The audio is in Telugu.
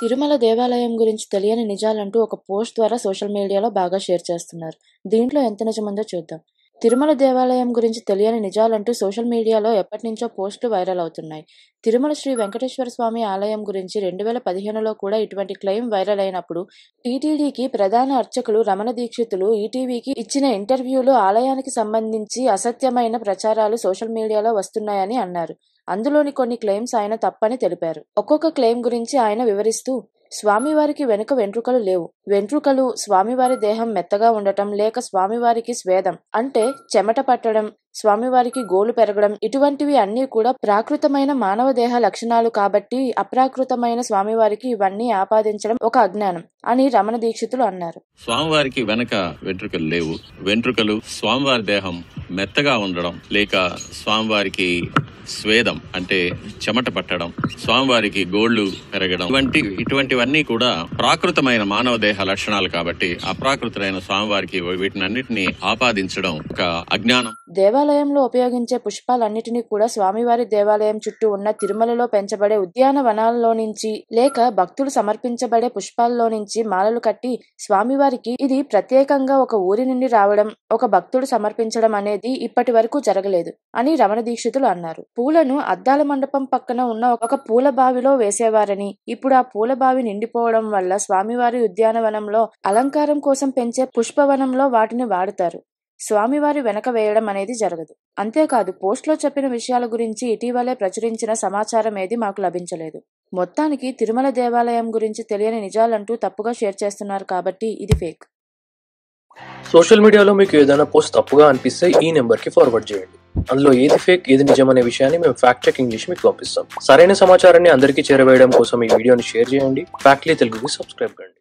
తిరుమల దేవాలయం గురించి తెలియని నిజాలంటూ ఒక పోస్ట్ ద్వారా సోషల్ మీడియాలో బాగా షేర్ చేస్తున్నారు దీంట్లో ఎంత నిజముందో చూద్దాం తిరుమల దేవాలయం గురించి తెలియని నిజాలంటూ సోషల్ మీడియాలో ఎప్పటినుంచో పోస్టులు వైరల్ అవుతున్నాయి తిరుమల శ్రీ వెంకటేశ్వర స్వామి ఆలయం గురించి రెండు వేల పదిహేనులో కూడా ఇటువంటి క్లెయిమ్ వైరల్ అయినప్పుడు టీటీడీకి ప్రధాన అర్చకులు రమణ దీక్షితులు ఈటీవీకి ఇచ్చిన ఇంటర్వ్యూలు ఆలయానికి సంబంధించి అసత్యమైన ప్రచారాలు సోషల్ మీడియాలో వస్తున్నాయని అన్నారు అందులోని కొన్ని క్లెయిమ్స్ ఆయన తప్పని తెలిపారు ఒక్కొక్క క్లెయిమ్ గురించి ఆయన వివరిస్తూ స్వామివారికి వెనుక వెంట్రుకలు లేవు వెంట్రుకలు స్వామివారి దేహం మెత్తగా ఉండటం లేక స్వామివారికి స్వేదం అంటే చెమట పట్టడం స్వామివారికి గోలు పెరగడం ఇటువంటివి అన్నీ కూడా ప్రాకృతమైన మానవ దేహ లక్షణాలు కాబట్టి అప్రాకృతమైన స్వామివారికి ఇవన్నీ ఆపాదించడం ఒక అజ్ఞానం అని రమణ దీక్షితులు అన్నారు స్వామివారికి వెనక వెంట్రుకలు లేవు వెంట్రుకలు స్వామివారి దేహం మెత్తగా ఉండడం లేక స్వామివారికి స్వేదం అంటే చెమట పట్టడం స్వామివారికి గోళ్లు పెరగడం వంటి ఇటువంటివన్నీ కూడా ప్రాకృతమైన మానవ దేహ లక్షణాలు కాబట్టి అప్రాకృతులైన స్వామివారికి అన్నింటినీ ఆపాదించడం ఒక అజ్ఞానం దేవాలయంలో ఉపయోగించే పుష్పాలన్నిటినీ కూడా స్వామివారి దేవాలయం చుట్టూ ఉన్న తిరుమలలో పెంచబడే ఉద్యానవనాల్లో నుంచి లేక భక్తులు సమర్పించబడే పుష్పాల్లో నుంచి మాలలు కట్టి స్వామివారికి ఇది ప్రత్యేకంగా ఒక ఊరి నుండి రావడం ఒక భక్తుడు సమర్పించడం అనేది ఇప్పటి వరకు జరగలేదు అని రమణ దీక్షితులు అన్నారు పూలను అద్దాల మండపం పక్కన ఉన్న ఒక పూల బావిలో వేసేవారని ఇప్పుడు ఆ పూల బావి నిండిపోవడం వల్ల స్వామివారి ఉద్యానవనంలో అలంకారం కోసం పెంచే పుష్పవనంలో వాటిని వాడుతారు స్వామివారి వెనక వేయడం అనేది జరగదు అంతేకాదు పోస్ట్లో చెప్పిన విషయాల గురించి ఇటీవలే ప్రచురించిన సమాచారం ఏది మాకు లభించలేదు మొత్తానికి తిరుమల దేవాలయం గురించి తెలియని నిజాలంటూ తప్పుగా షేర్ చేస్తున్నారు కాబట్టి ఇది ఫేక్ సోషల్ మీడియాలో మీకు ఏదైనా పోస్ట్ తప్పుగా అనిపిస్తే ఈ నెంబర్ కి ఫార్వర్డ్ చేయండి అందులో ఏది ఫేక్ ఏది నిజం అనే విషయాన్ని మేము ఫ్యాక్ట్ చెకింగ్ చేసి మీకు పంపిస్తాం సరైన సమాచారాన్ని అందరికీ చేరవేయడం కోసం ఈ వీడియోని షేర్ చేయండి ఫ్యాక్ట్లీ తెలుగుకి సబ్స్క్రైబ్ కండి